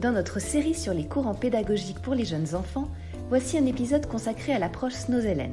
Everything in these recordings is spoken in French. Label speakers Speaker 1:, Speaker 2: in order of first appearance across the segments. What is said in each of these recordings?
Speaker 1: Dans notre série sur les courants pédagogiques pour les jeunes enfants, voici un épisode consacré à l'approche Snowzellen.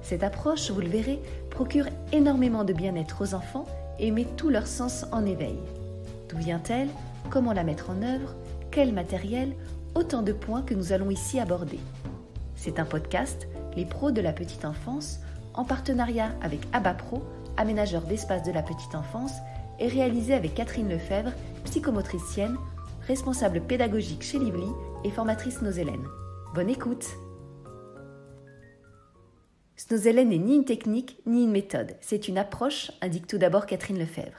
Speaker 1: Cette approche, vous le verrez, procure énormément de bien-être aux enfants et met tout leur sens en éveil. D'où vient-elle Comment la mettre en œuvre Quel matériel Autant de points que nous allons ici aborder. C'est un podcast, Les pros de la petite enfance, en partenariat avec ABAPRO, aménageur d'espace de la petite enfance, et réalisé avec Catherine Lefebvre, psychomotricienne, responsable pédagogique chez Lively et formatrice Snozélène. Bonne écoute Snozelen n'est ni une technique ni une méthode, c'est une approche, indique tout d'abord Catherine Lefebvre.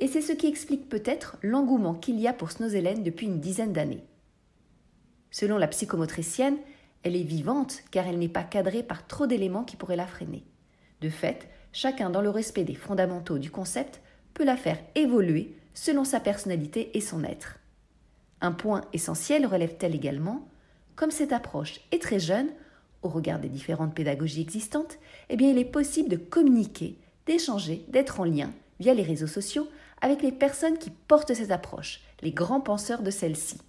Speaker 1: Et c'est ce qui explique peut-être l'engouement qu'il y a pour Snozelen depuis une dizaine d'années. Selon la psychomotricienne, elle est vivante car elle n'est pas cadrée par trop d'éléments qui pourraient la freiner. De fait, chacun dans le respect des fondamentaux du concept peut la faire évoluer selon sa personnalité et son être. Un point essentiel relève-t-elle également Comme cette approche est très jeune, au regard des différentes pédagogies existantes, eh bien, il est possible de communiquer, d'échanger, d'être en lien, via les réseaux sociaux, avec les personnes qui portent cette approche, les grands penseurs de celle-ci.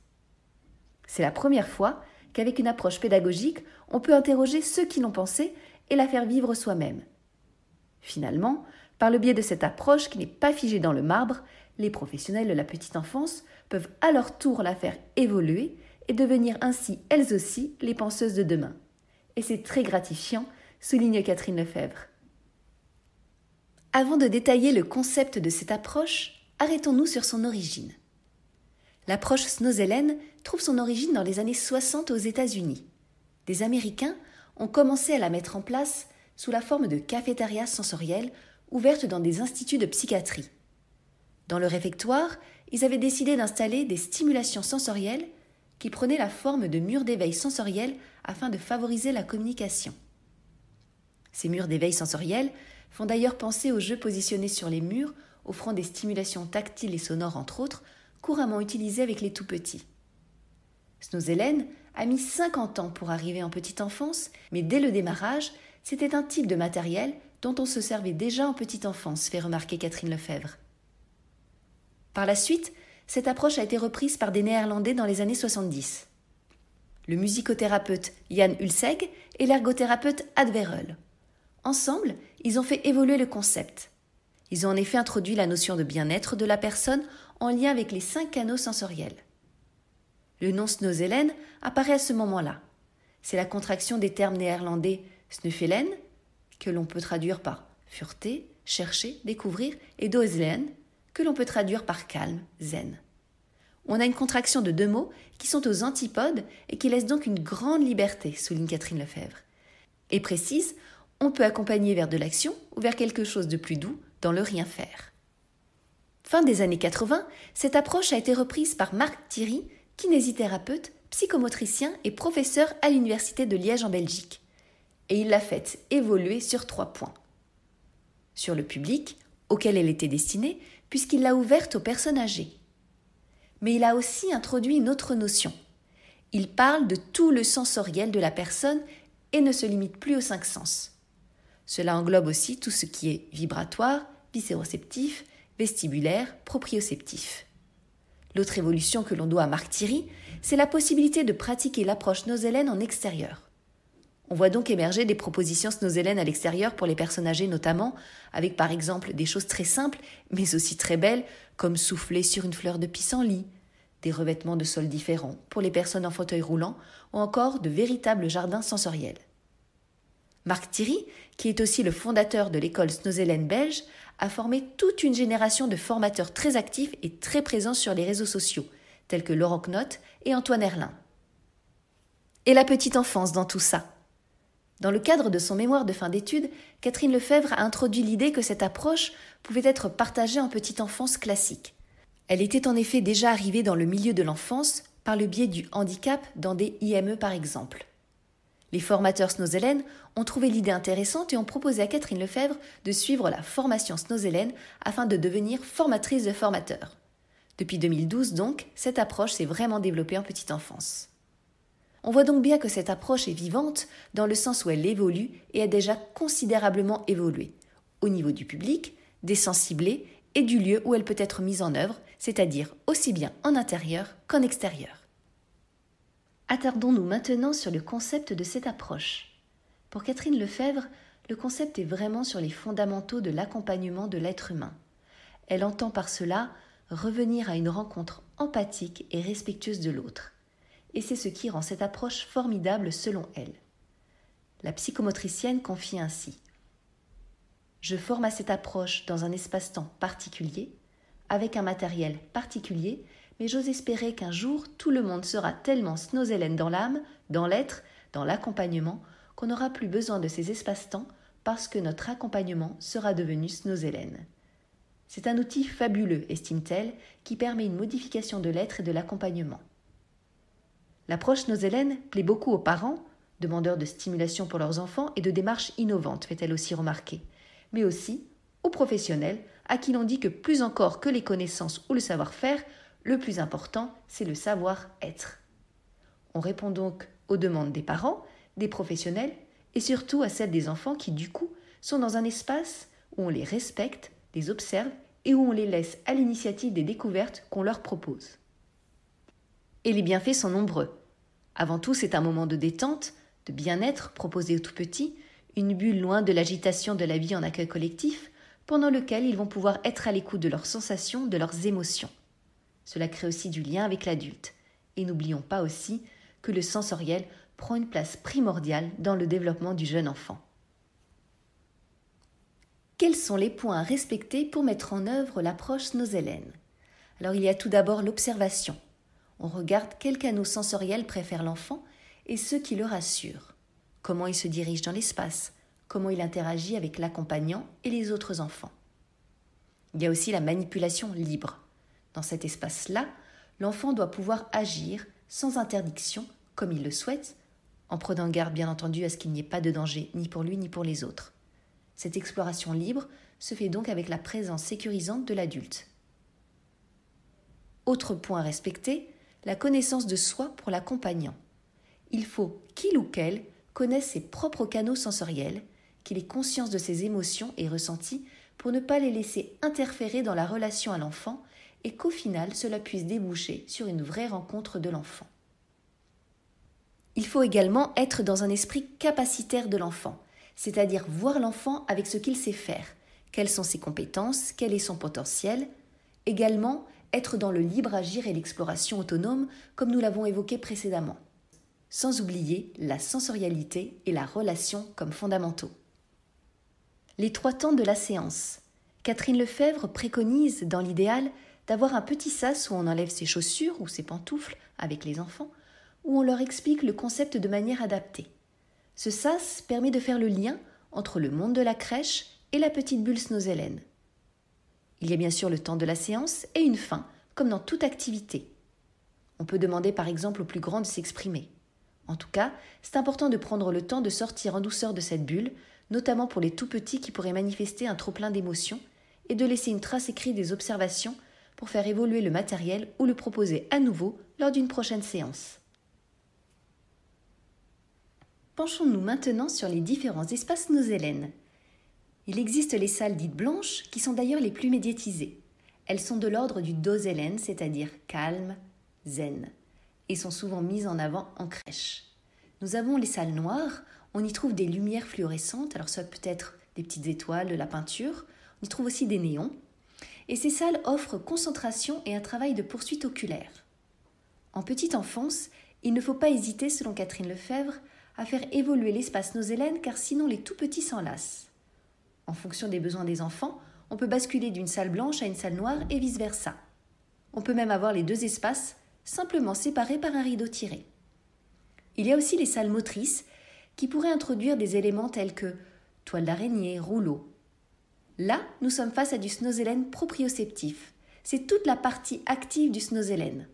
Speaker 1: C'est la première fois qu'avec une approche pédagogique, on peut interroger ceux qui l'ont pensée et la faire vivre soi-même. Finalement, par le biais de cette approche qui n'est pas figée dans le marbre, les professionnels de la petite enfance peuvent à leur tour la faire évoluer et devenir ainsi elles aussi les penseuses de demain. Et c'est très gratifiant, souligne Catherine Lefebvre. Avant de détailler le concept de cette approche, arrêtons-nous sur son origine. L'approche snozélène trouve son origine dans les années 60 aux États-Unis. Des Américains ont commencé à la mettre en place sous la forme de cafétérias sensorielles ouvertes dans des instituts de psychiatrie. Dans le réfectoire, ils avaient décidé d'installer des stimulations sensorielles qui prenaient la forme de murs d'éveil sensoriel afin de favoriser la communication. Ces murs d'éveil sensoriel font d'ailleurs penser aux jeux positionnés sur les murs, offrant des stimulations tactiles et sonores entre autres, couramment utilisées avec les tout-petits. Snozellen a mis 50 ans pour arriver en petite enfance, mais dès le démarrage, c'était un type de matériel dont on se servait déjà en petite enfance, fait remarquer Catherine Lefebvre. Par la suite, cette approche a été reprise par des Néerlandais dans les années 70. Le musicothérapeute Jan Hulseg et l'ergothérapeute Ad Verheul. Ensemble, ils ont fait évoluer le concept. Ils ont en effet introduit la notion de bien-être de la personne en lien avec les cinq canaux sensoriels. Le nom snozelen apparaît à ce moment-là. C'est la contraction des termes néerlandais snuffelen, que l'on peut traduire par fureter, chercher, découvrir, et doezelen, que l'on peut traduire par calme, zen. On a une contraction de deux mots qui sont aux antipodes et qui laissent donc une grande liberté, souligne Catherine Lefebvre. Et précise, on peut accompagner vers de l'action ou vers quelque chose de plus doux dans le rien faire. Fin des années 80, cette approche a été reprise par Marc Thierry, kinésithérapeute, psychomotricien et professeur à l'Université de Liège en Belgique. Et il l'a faite évoluer sur trois points. Sur le public, auquel elle était destinée, puisqu'il l'a ouverte aux personnes âgées. Mais il a aussi introduit une autre notion. Il parle de tout le sensoriel de la personne et ne se limite plus aux cinq sens. Cela englobe aussi tout ce qui est vibratoire, viscéroceptif, vestibulaire, proprioceptif. L'autre évolution que l'on doit à Marc Thierry, c'est la possibilité de pratiquer l'approche nozélène en extérieur. On voit donc émerger des propositions snozélènes à l'extérieur pour les personnes âgées notamment, avec par exemple des choses très simples mais aussi très belles, comme souffler sur une fleur de pissenlit, des revêtements de sol différents pour les personnes en fauteuil roulant ou encore de véritables jardins sensoriels. Marc Thierry, qui est aussi le fondateur de l'école Snozélène belge, a formé toute une génération de formateurs très actifs et très présents sur les réseaux sociaux, tels que Laurent Knott et Antoine Erlin. Et la petite enfance dans tout ça dans le cadre de son mémoire de fin d'études, Catherine Lefebvre a introduit l'idée que cette approche pouvait être partagée en petite enfance classique. Elle était en effet déjà arrivée dans le milieu de l'enfance par le biais du handicap dans des IME par exemple. Les formateurs Snozellen ont trouvé l'idée intéressante et ont proposé à Catherine Lefebvre de suivre la formation Snozellen afin de devenir formatrice de formateurs. Depuis 2012 donc, cette approche s'est vraiment développée en petite enfance. On voit donc bien que cette approche est vivante dans le sens où elle évolue et a déjà considérablement évolué, au niveau du public, des sens ciblés et du lieu où elle peut être mise en œuvre, c'est-à-dire aussi bien en intérieur qu'en extérieur. Attardons-nous maintenant sur le concept de cette approche. Pour Catherine Lefebvre, le concept est vraiment sur les fondamentaux de l'accompagnement de l'être humain. Elle entend par cela revenir à une rencontre empathique et respectueuse de l'autre et c'est ce qui rend cette approche formidable selon elle. La psychomotricienne confie ainsi Je forme à cette approche dans un espace-temps particulier, avec un matériel particulier, mais j'ose espérer qu'un jour tout le monde sera tellement snozélène dans l'âme, dans l'être, dans l'accompagnement, qu'on n'aura plus besoin de ces espaces-temps parce que notre accompagnement sera devenu snozélène. C'est un outil fabuleux, estime-t-elle, qui permet une modification de l'être et de l'accompagnement. L'approche élèves plaît beaucoup aux parents, demandeurs de stimulation pour leurs enfants et de démarches innovantes, fait-elle aussi remarquer, mais aussi aux professionnels, à qui l'on dit que plus encore que les connaissances ou le savoir-faire, le plus important, c'est le savoir-être. On répond donc aux demandes des parents, des professionnels et surtout à celles des enfants qui, du coup, sont dans un espace où on les respecte, les observe et où on les laisse à l'initiative des découvertes qu'on leur propose. Et les bienfaits sont nombreux. Avant tout, c'est un moment de détente, de bien-être proposé aux tout petits, une bulle loin de l'agitation de la vie en accueil collectif, pendant lequel ils vont pouvoir être à l'écoute de leurs sensations, de leurs émotions. Cela crée aussi du lien avec l'adulte. Et n'oublions pas aussi que le sensoriel prend une place primordiale dans le développement du jeune enfant. Quels sont les points à respecter pour mettre en œuvre l'approche nos Alors il y a tout d'abord l'observation. On regarde quel canaux sensoriel préfère l'enfant et ce qui le rassure. comment il se dirige dans l'espace, comment il interagit avec l'accompagnant et les autres enfants. Il y a aussi la manipulation libre. Dans cet espace-là, l'enfant doit pouvoir agir sans interdiction, comme il le souhaite, en prenant garde bien entendu à ce qu'il n'y ait pas de danger ni pour lui ni pour les autres. Cette exploration libre se fait donc avec la présence sécurisante de l'adulte. Autre point à respecter, la connaissance de soi pour l'accompagnant. Il faut qu'il ou qu'elle connaisse ses propres canaux sensoriels, qu'il ait conscience de ses émotions et ressentis pour ne pas les laisser interférer dans la relation à l'enfant et qu'au final cela puisse déboucher sur une vraie rencontre de l'enfant. Il faut également être dans un esprit capacitaire de l'enfant, c'est-à-dire voir l'enfant avec ce qu'il sait faire, quelles sont ses compétences, quel est son potentiel, également être dans le libre agir et l'exploration autonome, comme nous l'avons évoqué précédemment. Sans oublier la sensorialité et la relation comme fondamentaux. Les trois temps de la séance. Catherine Lefebvre préconise, dans l'idéal, d'avoir un petit sas où on enlève ses chaussures ou ses pantoufles avec les enfants, où on leur explique le concept de manière adaptée. Ce sas permet de faire le lien entre le monde de la crèche et la petite bulle snozélène. Il y a bien sûr le temps de la séance et une fin, comme dans toute activité. On peut demander par exemple aux plus grand de s'exprimer. En tout cas, c'est important de prendre le temps de sortir en douceur de cette bulle, notamment pour les tout petits qui pourraient manifester un trop-plein d'émotions, et de laisser une trace écrite des observations pour faire évoluer le matériel ou le proposer à nouveau lors d'une prochaine séance. Penchons-nous maintenant sur les différents espaces nozélènes. Il existe les salles dites blanches, qui sont d'ailleurs les plus médiatisées. Elles sont de l'ordre du dozelen, c'est-à-dire calme, zen, et sont souvent mises en avant en crèche. Nous avons les salles noires, on y trouve des lumières fluorescentes, alors ça peut être des petites étoiles, de la peinture, on y trouve aussi des néons, et ces salles offrent concentration et un travail de poursuite oculaire. En petite enfance, il ne faut pas hésiter, selon Catherine Lefebvre, à faire évoluer l'espace nosélène, car sinon les tout petits s'enlacent. En fonction des besoins des enfants, on peut basculer d'une salle blanche à une salle noire et vice-versa. On peut même avoir les deux espaces simplement séparés par un rideau tiré. Il y a aussi les salles motrices qui pourraient introduire des éléments tels que toile d'araignée, rouleau. Là, nous sommes face à du snozélène proprioceptif. C'est toute la partie active du snozélène.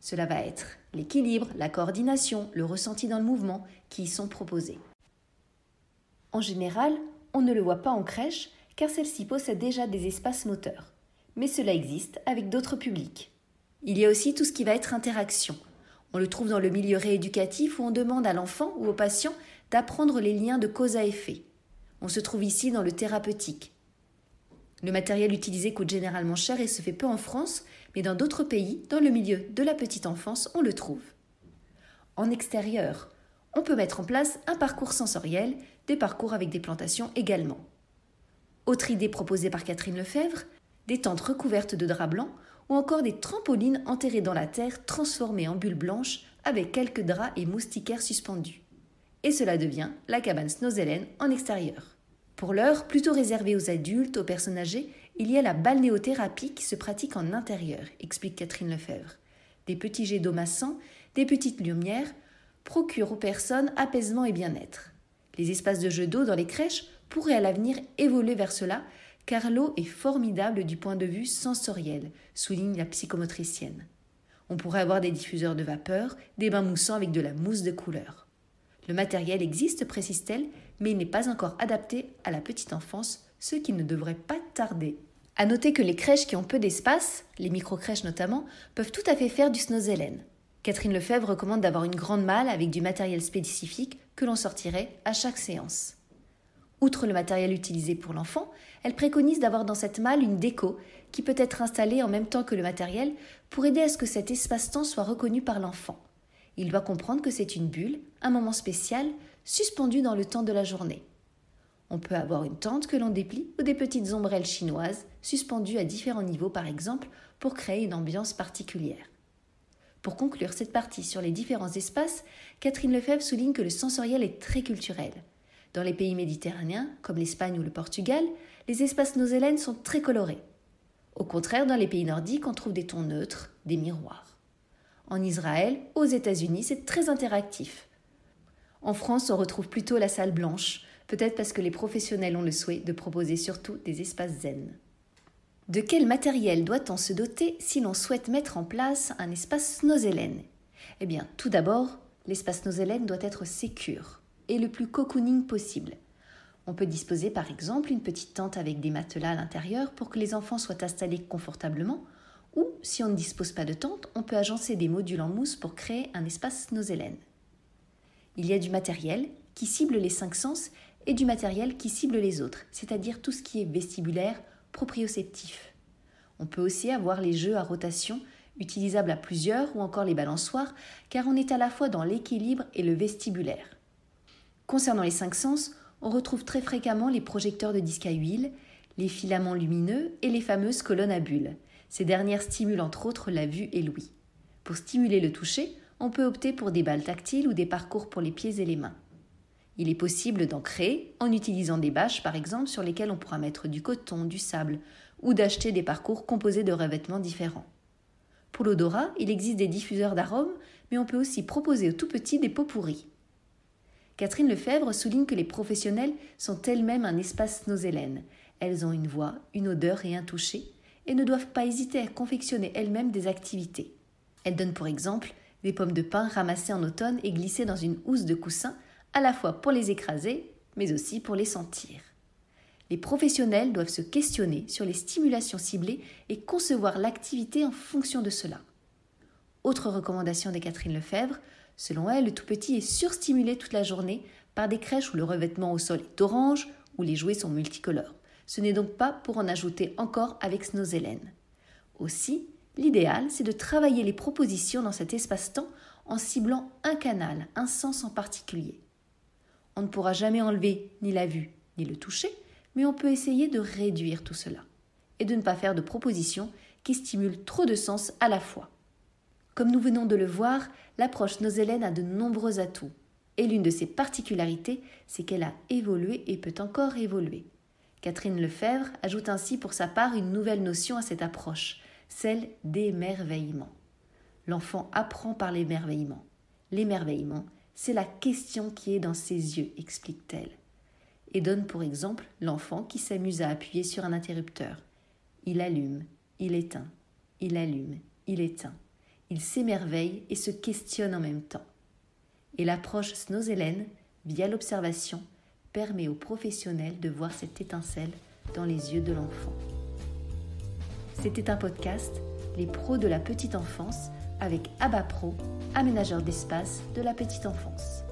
Speaker 1: Cela va être l'équilibre, la coordination, le ressenti dans le mouvement qui y sont proposés. En général, on ne le voit pas en crèche car celle-ci possède déjà des espaces moteurs. Mais cela existe avec d'autres publics. Il y a aussi tout ce qui va être interaction. On le trouve dans le milieu rééducatif où on demande à l'enfant ou au patient d'apprendre les liens de cause à effet. On se trouve ici dans le thérapeutique. Le matériel utilisé coûte généralement cher et se fait peu en France, mais dans d'autres pays, dans le milieu de la petite enfance, on le trouve. En extérieur, on peut mettre en place un parcours sensoriel, des parcours avec des plantations également. Autre idée proposée par Catherine Lefebvre, des tentes recouvertes de draps blancs ou encore des trampolines enterrées dans la terre transformées en bulles blanches avec quelques draps et moustiquaires suspendus. Et cela devient la cabane Snowzellen en extérieur. Pour l'heure, plutôt réservée aux adultes, aux personnes âgées, il y a la balnéothérapie qui se pratique en intérieur, explique Catherine Lefebvre. Des petits jets d'eau massant, des petites lumières, procurent aux personnes apaisement et bien-être. Les espaces de jeux d'eau dans les crèches pourraient à l'avenir évoluer vers cela, car l'eau est formidable du point de vue sensoriel, souligne la psychomotricienne. On pourrait avoir des diffuseurs de vapeur, des bains moussants avec de la mousse de couleur. Le matériel existe, précise-t-elle, mais il n'est pas encore adapté à la petite enfance, ce qui ne devrait pas tarder. À noter que les crèches qui ont peu d'espace, les micro-crèches notamment, peuvent tout à fait faire du snozellen. Catherine Lefebvre recommande d'avoir une grande malle avec du matériel spécifique que l'on sortirait à chaque séance. Outre le matériel utilisé pour l'enfant, elle préconise d'avoir dans cette malle une déco qui peut être installée en même temps que le matériel pour aider à ce que cet espace-temps soit reconnu par l'enfant. Il doit comprendre que c'est une bulle, un moment spécial, suspendu dans le temps de la journée. On peut avoir une tente que l'on déplie ou des petites ombrelles chinoises suspendues à différents niveaux par exemple pour créer une ambiance particulière. Pour conclure cette partie sur les différents espaces, Catherine Lefebvre souligne que le sensoriel est très culturel. Dans les pays méditerranéens, comme l'Espagne ou le Portugal, les espaces nozélènes sont très colorés. Au contraire, dans les pays nordiques, on trouve des tons neutres, des miroirs. En Israël, aux États-Unis, c'est très interactif. En France, on retrouve plutôt la salle blanche, peut-être parce que les professionnels ont le souhait de proposer surtout des espaces zen. De quel matériel doit-on se doter si l'on souhaite mettre en place un espace Nozellen Eh bien, tout d'abord, l'espace Nozellen doit être sécure et le plus cocooning possible. On peut disposer par exemple une petite tente avec des matelas à l'intérieur pour que les enfants soient installés confortablement, ou si on ne dispose pas de tente, on peut agencer des modules en mousse pour créer un espace nosélène. Il y a du matériel qui cible les cinq sens et du matériel qui cible les autres, c'est-à-dire tout ce qui est vestibulaire, Proprioceptif. On peut aussi avoir les jeux à rotation, utilisables à plusieurs, ou encore les balançoires, car on est à la fois dans l'équilibre et le vestibulaire. Concernant les cinq sens, on retrouve très fréquemment les projecteurs de disques à huile, les filaments lumineux et les fameuses colonnes à bulles. Ces dernières stimulent entre autres la vue et l'ouïe. Pour stimuler le toucher, on peut opter pour des balles tactiles ou des parcours pour les pieds et les mains. Il est possible d'en créer en utilisant des bâches par exemple sur lesquelles on pourra mettre du coton, du sable ou d'acheter des parcours composés de revêtements différents. Pour l'odorat, il existe des diffuseurs d'arômes, mais on peut aussi proposer aux tout petits des pots pourris. Catherine Lefebvre souligne que les professionnelles sont elles-mêmes un espace nozelène. Elles ont une voix, une odeur et un toucher, et ne doivent pas hésiter à confectionner elles-mêmes des activités. Elle donne pour exemple des pommes de pin ramassées en automne et glissées dans une housse de coussin à la fois pour les écraser, mais aussi pour les sentir. Les professionnels doivent se questionner sur les stimulations ciblées et concevoir l'activité en fonction de cela. Autre recommandation de Catherine Lefebvre, selon elle, le tout petit est surstimulé toute la journée par des crèches où le revêtement au sol est orange, où les jouets sont multicolores. Ce n'est donc pas pour en ajouter encore avec hélènes. Aussi, l'idéal, c'est de travailler les propositions dans cet espace-temps en ciblant un canal, un sens en particulier. On ne pourra jamais enlever ni la vue ni le toucher, mais on peut essayer de réduire tout cela et de ne pas faire de propositions qui stimulent trop de sens à la fois. Comme nous venons de le voir, l'approche nozélène a de nombreux atouts. Et l'une de ses particularités, c'est qu'elle a évolué et peut encore évoluer. Catherine Lefebvre ajoute ainsi pour sa part une nouvelle notion à cette approche, celle d'émerveillement. L'enfant apprend par l'émerveillement. L'émerveillement, c'est la question qui est dans ses yeux, explique-t-elle. Et donne pour exemple l'enfant qui s'amuse à appuyer sur un interrupteur. Il allume, il éteint, il allume, il éteint. Il s'émerveille et se questionne en même temps. Et l'approche Snozellen, via l'observation, permet aux professionnels de voir cette étincelle dans les yeux de l'enfant. C'était un podcast, Les pros de la petite enfance avec Abapro, aménageur d'espace de la petite enfance.